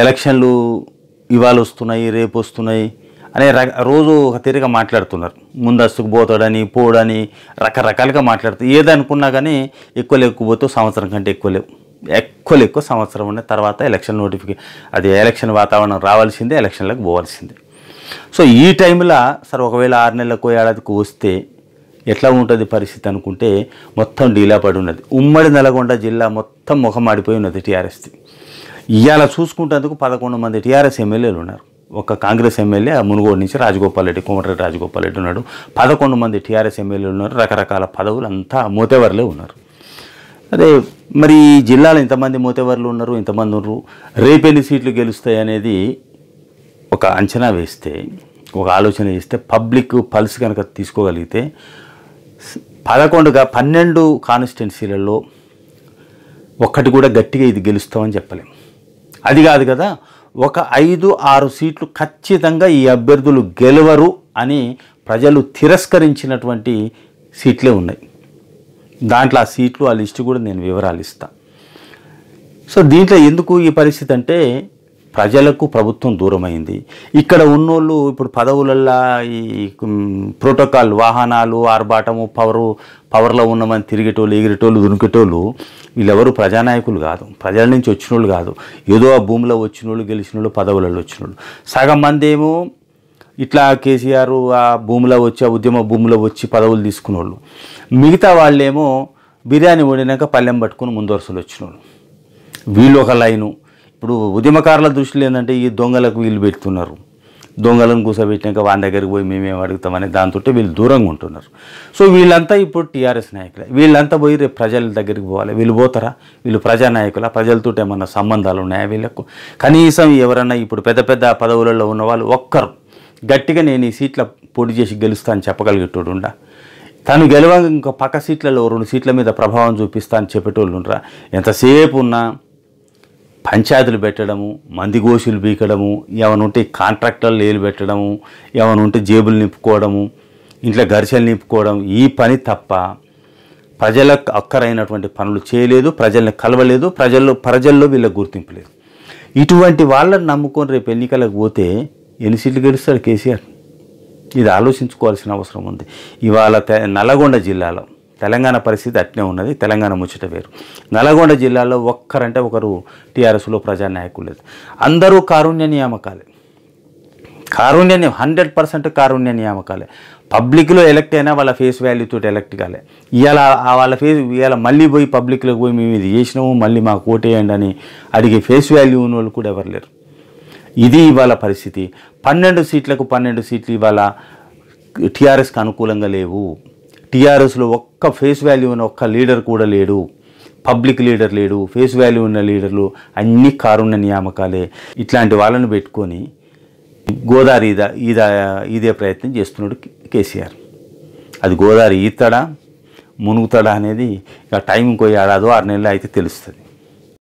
ఎలక్షన్లు ఇవాళ వస్తున్నాయి రేపు వస్తున్నాయి అనే రక రోజు ఒక తీరుగా మాట్లాడుతున్నారు ముందస్తుకు పోతాడని పోడని రకరకాలుగా మాట్లాడుతూ ఏదనుకున్నా కానీ ఎక్కువ లేకపోతే సంవత్సరం కంటే ఎక్కువ లేవు ఎక్కువ ఎక్కువ సంవత్సరం ఉన్న తర్వాత ఎలక్షన్ నోటిఫికేషన్ అది ఎలక్షన్ వాతావరణం రావాల్సిందే ఎలక్షన్లకు పోవాల్సిందే సో ఈ టైంలో సార్ ఒకవేళ ఆరు నెలలకు ఏడాదికి వస్తే ఎట్లా ఉంటుంది పరిస్థితి అనుకుంటే మొత్తం డీలా పడి ఉన్నది ఉమ్మడి నల్గొండ జిల్లా మొత్తం ముఖం ఆడిపోయి ఉన్నది టీఆర్ఎస్ది ఇవాళ చూసుకుంటేందుకు పదకొండు మంది టీఆర్ఎస్ ఎమ్మెల్యేలు ఉన్నారు ఒక కాంగ్రెస్ ఎమ్మెల్యే మునుగోడు నుంచి రాజగోపాల్ రెడ్డి కోమటిరెడ్డి రాజగోపాల్ రెడ్డి ఉన్నాడు పదకొండు మంది టీఆర్ఎస్ ఎమ్మెల్యేలు ఉన్నారు రకరకాల పదవులు అంతా మోతేవర్లే ఉన్నారు అదే మరి ఈ జిల్లాలో ఇంతమంది మోతేవర్లు ఉన్నారు ఇంతమంది ఉన్నారు రేపెన్ని సీట్లు గెలుస్తాయి అనేది ఒక అంచనా వేస్తే ఒక ఆలోచన చేస్తే పబ్లిక్ పల్స్ కనుక తీసుకోగలిగితే పదకొండుగా పన్నెండు కాన్స్టిట్యున్సీలలో ఒక్కటి కూడా గట్టిగా ఇది గెలుస్తామని చెప్పలేము అది కాదు కదా ఒక ఐదు ఆరు సీట్లు ఖచ్చితంగా ఈ అభ్యర్థులు గెలవరు అని ప్రజలు తిరస్కరించినటువంటి సీట్లే ఉన్నాయి దాంట్లో ఆ సీట్లు ఆ లిస్టు కూడా నేను వివరాలు ఇస్తాను సో దీంట్లో ఎందుకు ఈ పరిస్థితి అంటే ప్రజలకు ప్రభుత్వం దూరమైంది ఇక్కడ ఉన్నోళ్ళు ఇప్పుడు పదవులల్లా ఈ ప్రోటోకాల్ వాహనాలు ఆర్భాటము పవరు పవర్లో ఉన్నమని తిరిగేటోళ్ళు ఎగిరేటోళ్ళు దునికేటోళ్ళు వీళ్ళెవరు ప్రజానాయకులు కాదు ప్రజల నుంచి వచ్చిన వాళ్ళు కాదు ఏదో ఆ భూమిలో వచ్చిన వాళ్ళు గెలిచిన వాళ్ళు పదవులలో వచ్చిన వాళ్ళు సగం మంది ఏమో ఇట్లా కేసీఆర్ ఆ భూమిలో వచ్చి ఆ ఉద్యమ భూమిలో వచ్చి పదవులు తీసుకున్న వాళ్ళు మిగతా వాళ్ళేమో బిర్యానీ వండినాక పల్లెం పట్టుకుని వరుసలు వచ్చిన వాళ్ళు వీళ్ళు ఒక లైను ఇప్పుడు ఉద్యమకారుల దృష్టిలో ఏంటంటే ఈ దొంగలకు వీళ్ళు పెడుతున్నారు దొంగలను కూసబెట్టినాక వాళ్ళ దగ్గరికి పోయి మేమేం అడుగుతామని దాంతో వీళ్ళు దూరంగా ఉంటున్నారు సో వీళ్ళంతా ఇప్పుడు టీఆర్ఎస్ నాయకులే వీళ్ళంతా పోయి రేపు ప్రజల దగ్గరికి పోవాలి వీళ్ళు పోతారా వీళ్ళు ప్రజానాయకుల ప్రజలతో ఏమన్నా సంబంధాలు ఉన్నాయా వీళ్ళకు కనీసం ఎవరన్నా ఇప్పుడు పెద్ద పెద్ద పదవులలో ఉన్న వాళ్ళు ఒక్కరు గట్టిగా నేను ఈ సీట్ల పోటీ చేసి గెలుస్తా అని చెప్పగలిగేటోడు తను గెలవ ఇంకా పక్క సీట్లలో రెండు సీట్ల మీద ప్రభావం చూపిస్తా అని చెప్పేటోళ్ళు ఉండరా ఎంతసేపు ఉన్నా పంచాయతీలు పెట్టడము మందిగోషులు బీకడము ఏమైనా కాంట్రాక్టర్లు నీళ్ళు పెట్టడము ఏమైనా ఉంటే జేబులు నింపుకోవడము ఇంట్లో ఘర్షణ నింపుకోవడం ఈ పని తప్ప ప్రజలకు అక్కరైనటువంటి పనులు చేయలేదు ప్రజల్ని కలవలేదు ప్రజల్లో ప్రజల్లో వీళ్ళకి గుర్తింపు లేదు ఇటువంటి వాళ్ళని నమ్ముకొని రేపు ఎన్నికలకు పోతే ఎన్ని సీట్లు గెలుస్తాడు కేసీఆర్ ఇది ఆలోచించుకోవాల్సిన అవసరం ఉంది ఇవాళ నల్లగొండ జిల్లాలో తెలంగాణ పరిస్థితి అట్నే ఉన్నది తెలంగాణ ముచ్చట వేరు నల్గొండ జిల్లాలో ఒక్కరంటే ఒకరు టీఆర్ఎస్లో ప్రజానాయకులు లేదు అందరూ కారుణ్య నియామకాలే కారుణ్య హండ్రెడ్ పర్సెంట్ కారుణ్య నియామకాలే పబ్లిక్లో ఎలక్ట్ అయినా వాళ్ళ ఫేస్ వాల్యూతో ఎలక్ట్ కాలే ఇవాళ వాళ్ళ ఫేస్ ఇవాళ మళ్ళీ పోయి పబ్లిక్లో పోయి మేము ఇది చేసినాము మళ్ళీ మాకు ఓటేయండి అని అడిగే ఫేస్ వాల్యూ ఉన్న వాళ్ళు కూడా ఎవరు లేరు ఇది ఇవాళ పరిస్థితి పన్నెండు సీట్లకు పన్నెండు సీట్లు ఇవాళ టీఆర్ఎస్కి అనుకూలంగా లేవు టీఆర్ఎస్లో ఒక్క ఫేస్ వాల్యూ ఉన్న ఒక్క లీడర్ కూడా లేడు పబ్లిక్ లీడర్ లేడు ఫేస్ వాల్యూ ఉన్న లీడర్లు అన్ని కారున్న నియామకాలే ఇట్లాంటి వాళ్ళని పెట్టుకొని గోదావరి ఈద ఈద ఈదే ప్రయత్నం చేస్తున్నాడు కేసీఆర్ అది గోదావరి ఈతడా మునుగుతాడా అనేది ఇక టైం కొయ్యాడాదో ఆరు నెలలు అయితే తెలుస్తుంది